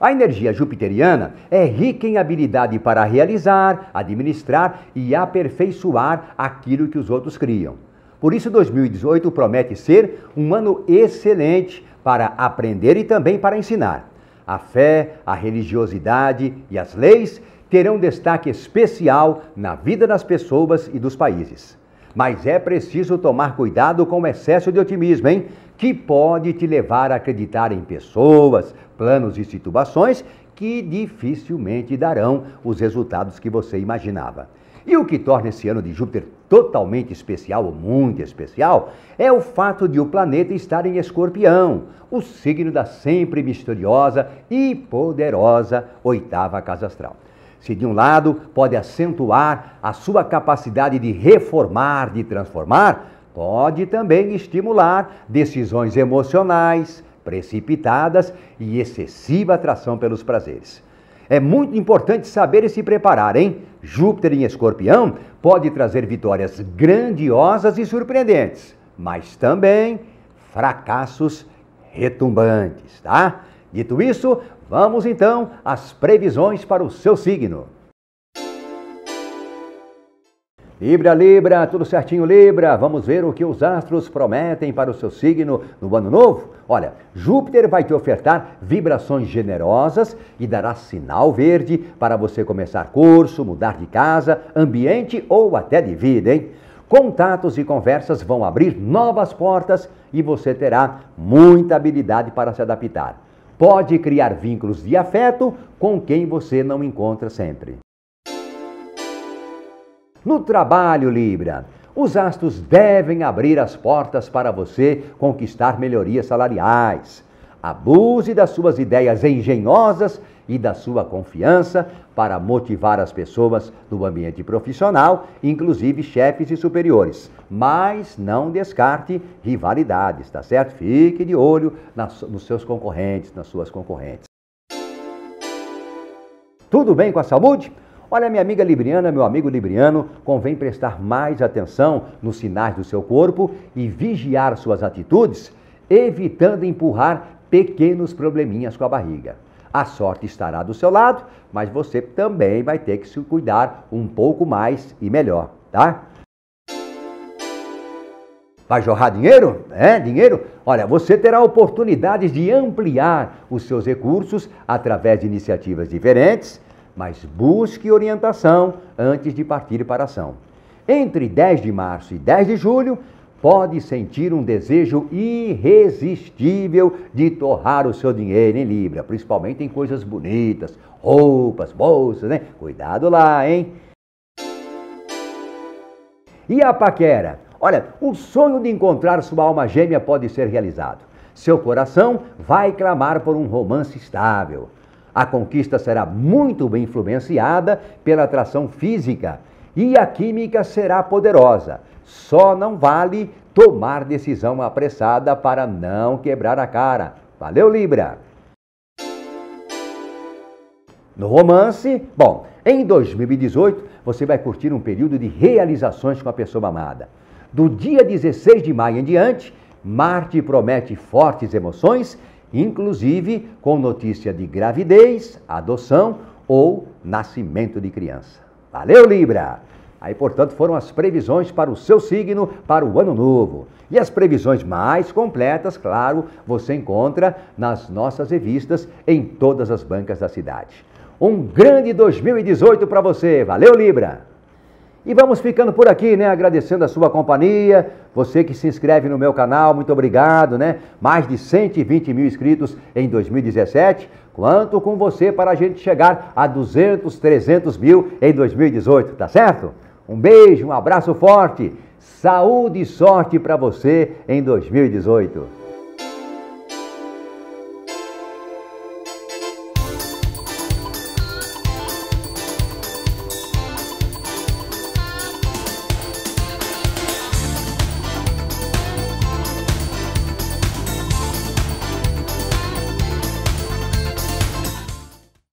A energia jupiteriana é rica em habilidade para realizar, administrar e aperfeiçoar aquilo que os outros criam. Por isso, 2018 promete ser um ano excelente para aprender e também para ensinar. A fé, a religiosidade e as leis terão destaque especial na vida das pessoas e dos países. Mas é preciso tomar cuidado com o excesso de otimismo, hein? Que pode te levar a acreditar em pessoas, planos e situações que dificilmente darão os resultados que você imaginava. E o que torna esse ano de Júpiter totalmente especial, ou muito especial, é o fato de o planeta estar em Escorpião, o signo da sempre misteriosa e poderosa oitava casa astral. Se de um lado pode acentuar a sua capacidade de reformar, de transformar, pode também estimular decisões emocionais, precipitadas e excessiva atração pelos prazeres. É muito importante saber e se preparar, hein? Júpiter em escorpião pode trazer vitórias grandiosas e surpreendentes, mas também fracassos retumbantes, tá? Dito isso, vamos então às previsões para o seu signo. Libra, Libra, tudo certinho, Libra. Vamos ver o que os astros prometem para o seu signo no ano novo? Olha, Júpiter vai te ofertar vibrações generosas e dará sinal verde para você começar curso, mudar de casa, ambiente ou até de vida, hein? Contatos e conversas vão abrir novas portas e você terá muita habilidade para se adaptar. Pode criar vínculos de afeto com quem você não encontra sempre. No trabalho, Libra, os astros devem abrir as portas para você conquistar melhorias salariais. Abuse das suas ideias engenhosas e da sua confiança para motivar as pessoas no ambiente profissional, inclusive chefes e superiores. Mas não descarte rivalidades, tá certo? Fique de olho nas, nos seus concorrentes, nas suas concorrentes. Tudo bem com a saúde? Olha, minha amiga Libriana, meu amigo Libriano, convém prestar mais atenção nos sinais do seu corpo e vigiar suas atitudes, evitando empurrar pequenos probleminhas com a barriga. A sorte estará do seu lado, mas você também vai ter que se cuidar um pouco mais e melhor, tá? Vai jorrar dinheiro? É, dinheiro? Olha, você terá oportunidades de ampliar os seus recursos através de iniciativas diferentes mas busque orientação antes de partir para a ação. Entre 10 de março e 10 de julho, pode sentir um desejo irresistível de torrar o seu dinheiro em Libra, principalmente em coisas bonitas, roupas, bolsas, né? Cuidado lá, hein? E a paquera? Olha, o sonho de encontrar sua alma gêmea pode ser realizado. Seu coração vai clamar por um romance estável. A conquista será muito bem influenciada pela atração física e a química será poderosa. Só não vale tomar decisão apressada para não quebrar a cara. Valeu, Libra! No romance, bom, em 2018 você vai curtir um período de realizações com a pessoa amada. Do dia 16 de maio em diante, Marte promete fortes emoções inclusive com notícia de gravidez, adoção ou nascimento de criança. Valeu, Libra! Aí, portanto, foram as previsões para o seu signo para o ano novo. E as previsões mais completas, claro, você encontra nas nossas revistas em todas as bancas da cidade. Um grande 2018 para você. Valeu, Libra! E vamos ficando por aqui, né? Agradecendo a sua companhia, você que se inscreve no meu canal, muito obrigado, né? Mais de 120 mil inscritos em 2017. Quanto com você para a gente chegar a 200, 300 mil em 2018, tá certo? Um beijo, um abraço forte, saúde e sorte para você em 2018.